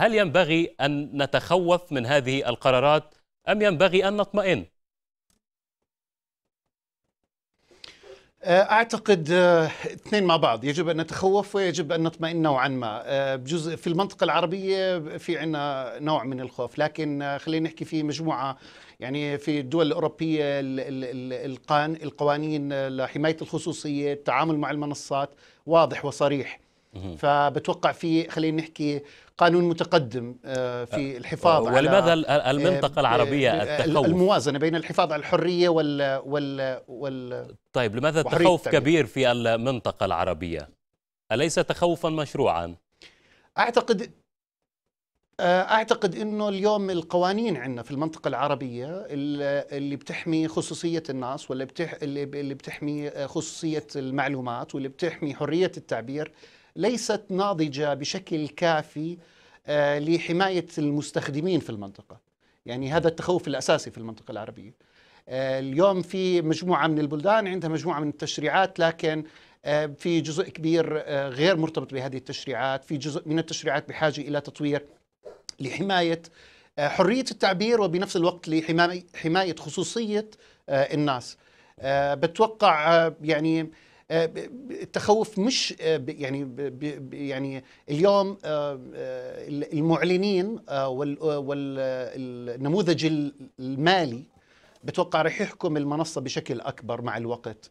هل ينبغي أن نتخوف من هذه القرارات أم ينبغي أن نطمئن؟ أه، اعتقد أه، اثنين مع بعض يجب ان نتخوف ويجب ان نطمئن نوعا ما أه، بجزء في المنطقه العربيه في عنا نوع من الخوف لكن خلينا نحكي في مجموعه يعني في الدول الاوروبيه القوانين لحمايه الخصوصيه التعامل مع المنصات واضح وصريح فبتوقع في خلينا نحكي قانون متقدم آه، في أه، الحفاظ ولماذا على آه، المنطقة العربية التخوف الموازنة بين الحفاظ على الحرية وال وال, وال طيب لماذا التخوف كبير في المنطقة العربية؟ أليس تخوفا مشروعا؟ أعتقد اعتقد انه اليوم القوانين عندنا في المنطقه العربيه اللي بتحمي خصوصيه الناس واللي بتح... اللي بتحمي خصوصيه المعلومات واللي بتحمي حريه التعبير ليست ناضجه بشكل كافي آه، لحمايه المستخدمين في المنطقه يعني هذا التخوف الاساسي في المنطقه العربيه آه، اليوم في مجموعه من البلدان عندها مجموعه من التشريعات لكن آه، في جزء كبير غير مرتبط بهذه التشريعات في جزء من التشريعات بحاجه الى تطوير لحمايه حريه التعبير وبنفس الوقت لحمايه خصوصيه الناس بتوقع يعني آه، التخوف مش آه، يعني يعني اليوم آه، المعلنين والنموذج المالي بتوقع رح يحكم المنصه بشكل اكبر مع الوقت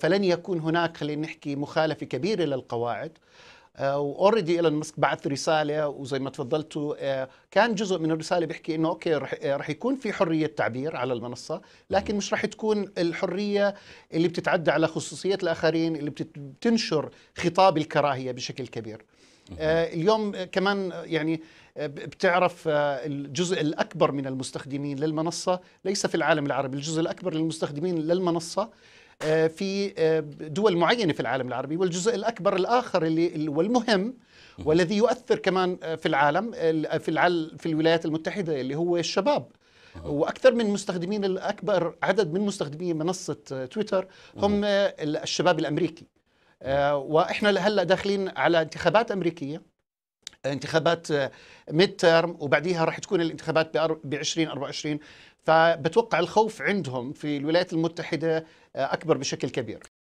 فلن يكون هناك خلينا نحكي مخالفه كبيره للقواعد آه، واوريدي ايلون ماسك بعث رساله وزي ما تفضلتوا آه، كان جزء من الرساله بيحكي انه اوكي رح آه، رح يكون في حريه تعبير على المنصه لكن مش رح تكون الحريه اللي بتتعدى على خصوصيه الاخرين اللي بتنشر خطاب الكراهيه بشكل كبير اليوم كمان يعني بتعرف الجزء الاكبر من المستخدمين للمنصه ليس في العالم العربي الجزء الاكبر للمستخدمين للمنصه آه، في آه، دول معينه في العالم العربي والجزء الاكبر الاخر اللي والمهم والذي يؤثر كمان آه، في العالم في في الولايات المتحده اللي هو الشباب واكثر من مستخدمين الاكبر عدد من مستخدمي منصه تويتر هم الشباب الامريكي واحنا هلا داخلين على انتخابات امريكيه انتخابات ميد تيرم وبعديها راح تكون الانتخابات ب 2024 فبتوقع الخوف عندهم في الولايات المتحدة آه، أكبر بشكل كبير